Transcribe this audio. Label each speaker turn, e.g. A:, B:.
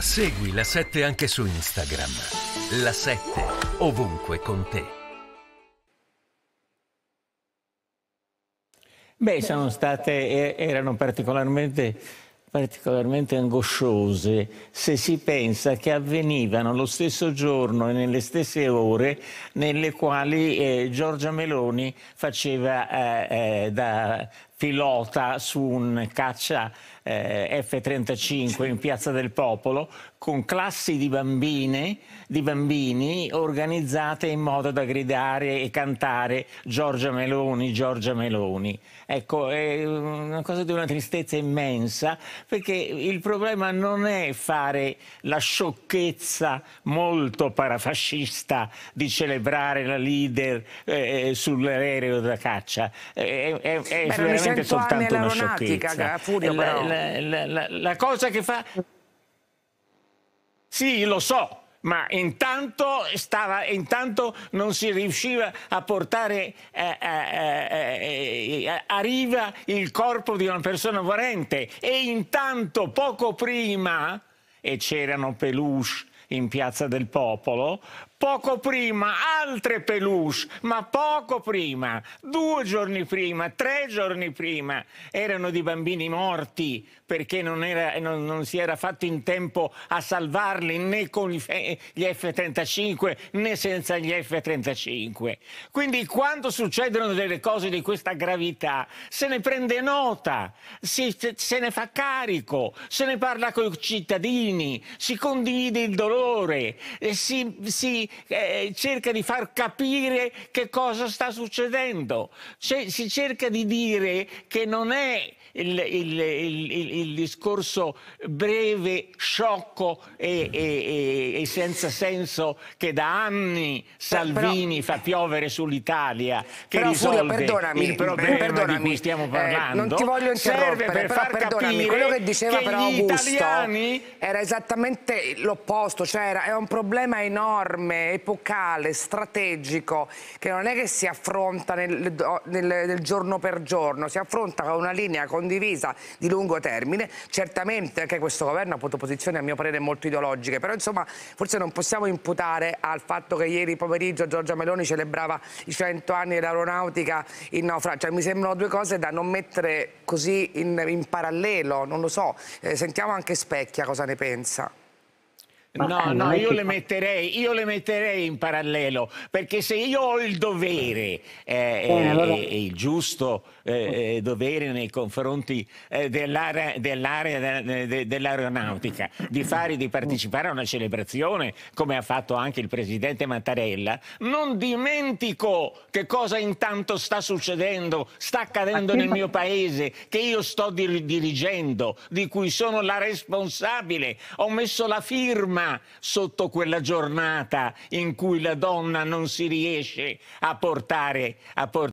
A: Segui la 7 anche su Instagram. La 7 ovunque con te. Beh, sono state, erano particolarmente, particolarmente, angosciose se si pensa che avvenivano lo stesso giorno e nelle stesse ore nelle quali eh, Giorgia Meloni faceva eh, eh da pilota su un caccia eh, F-35 in Piazza del Popolo con classi di, bambine, di bambini organizzate in modo da gridare e cantare Giorgia Meloni, Giorgia Meloni. Ecco, è una cosa di una tristezza immensa perché il problema non è fare la sciocchezza molto parafascista di celebrare la leader eh, eh sull'aereo da caccia. Eh, è, eh, Beh, veramente soltanto una sciocchezza. Furio, la, la, la, la cosa che fa... Sì, lo so, ma intanto, stava, intanto, non si riusciva a portare eh, eh, eh, eh, eh a riva il corpo di una persona morente e intanto poco prima, e c'erano peluche in Piazza del Popolo, Poco prima altre peluche, ma poco prima, due giorni prima, tre giorni prima, erano di bambini morti perché non, era, non, non si era fatto in tempo a salvarli né con gli F-35 né senza gli F-35. Quindi quando succedono delle cose di questa gravità se ne prende nota, si, se ne fa carico, se ne parla con i cittadini, si condivide il dolore, si, si eh, cerca di far capire che cosa sta succedendo, C si cerca di dire che non è il, il, il, il discorso breve, sciocco e, e, e, senza senso che da anni Salvini però, fa piovere sull'Italia, che però, risolve Furio, il problema di cui stiamo eh, parlando, eh, non ti voglio serve per però, far capire quello che, diceva che però Augusto italiani...
B: era esattamente l'opposto, cioè era, è un problema enorme epocale, strategico, che non è che si affronta nel, nel, nel giorno per giorno, si affronta con una linea condivisa di lungo termine. Certamente anche questo governo ha avuto posizioni a mio parere molto ideologiche, però insomma forse non possiamo imputare al fatto che ieri pomeriggio Giorgia Meloni celebrava i 100 anni dell'aeronautica in naufragio. Cioè, mi sembrano due cose da non mettere così in, in parallelo, non lo so. Eh, sentiamo anche Specchia cosa ne pensa
A: no, eh, no, io, le metterei, io le, metterei, in parallelo, perché se io ho il dovere eh, eh, eh allora... e eh, il giusto eh, dovere nei confronti dell'area, dell'area dell'aeronautica di, fare, di partecipare a una celebrazione, come ha fatto anche il presidente Mattarella, non dimentico che cosa intanto sta succedendo, sta accadendo nel mio paese, che io sto dir- dirigendo, di cui sono la responsabile, ho messo la firma ma sotto quella giornata in cui la donna non si riesce a portare, a portare